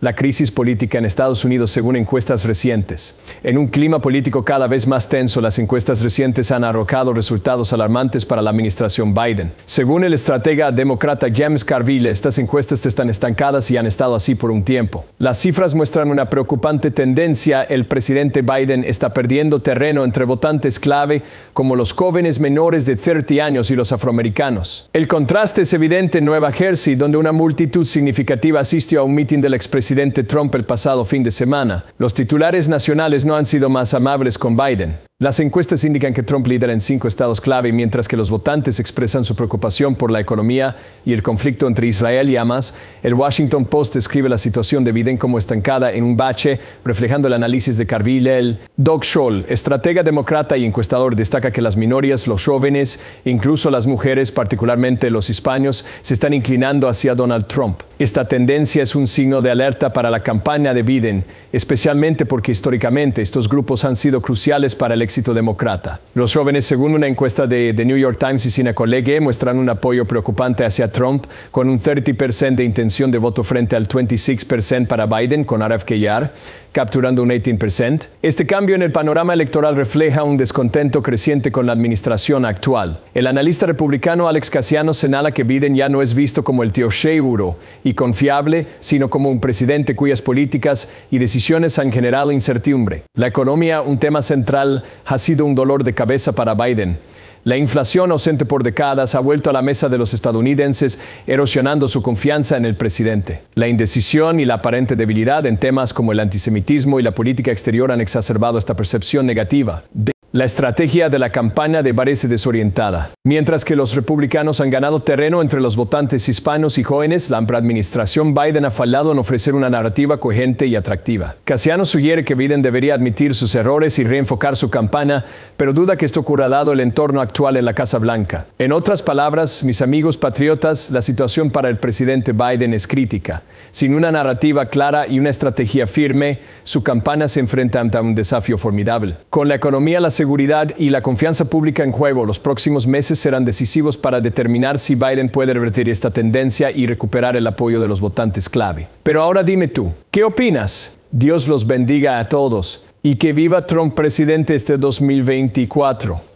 la crisis política en Estados Unidos según encuestas recientes. En un clima político cada vez más tenso, las encuestas recientes han arrojado resultados alarmantes para la administración Biden. Según el estratega demócrata James Carville, estas encuestas están estancadas y han estado así por un tiempo. Las cifras muestran una preocupante tendencia. El presidente Biden está perdiendo terreno entre votantes clave como los jóvenes menores de 30 años y los afroamericanos. El contraste es evidente en Nueva Jersey, donde una multitud significativa asistió a un mitin del expresidente presidente Trump el pasado fin de semana. Los titulares nacionales no han sido más amables con Biden. Las encuestas indican que Trump lidera en cinco estados clave, mientras que los votantes expresan su preocupación por la economía y el conflicto entre Israel y Hamas. El Washington Post describe la situación de Biden como estancada en un bache, reflejando el análisis de Carville. Doug Scholl, estratega demócrata y encuestador, destaca que las minorías, los jóvenes, incluso las mujeres, particularmente los hispanos, se están inclinando hacia Donald Trump. Esta tendencia es un signo de alerta para la campaña de Biden, especialmente porque históricamente estos grupos han sido cruciales para el éxito demócrata. Los jóvenes, según una encuesta de The New York Times y Collegue, muestran un apoyo preocupante hacia Trump, con un 30% de intención de voto frente al 26% para Biden con Araf Keyar, capturando un 18%. Este cambio en el panorama electoral refleja un descontento creciente con la administración actual. El analista republicano Alex Casiano señala que Biden ya no es visto como el tío seguro y confiable, sino como un presidente cuyas políticas y decisiones han generado incertidumbre. La economía, un tema central ha sido un dolor de cabeza para Biden. La inflación ausente por décadas ha vuelto a la mesa de los estadounidenses, erosionando su confianza en el presidente. La indecisión y la aparente debilidad en temas como el antisemitismo y la política exterior han exacerbado esta percepción negativa. La estrategia de la campaña de parece desorientada. Mientras que los republicanos han ganado terreno entre los votantes hispanos y jóvenes, la administración Biden ha fallado en ofrecer una narrativa coherente y atractiva. Casiano sugiere que Biden debería admitir sus errores y reenfocar su campaña, pero duda que esto ocurra dado el entorno actual en la Casa Blanca. En otras palabras, mis amigos patriotas, la situación para el presidente Biden es crítica. Sin una narrativa clara y una estrategia firme, su campaña se enfrenta ante un desafío formidable. Con la economía las seguridad y la confianza pública en juego. Los próximos meses serán decisivos para determinar si Biden puede revertir esta tendencia y recuperar el apoyo de los votantes clave. Pero ahora dime tú, ¿qué opinas? Dios los bendiga a todos y que viva Trump presidente este 2024.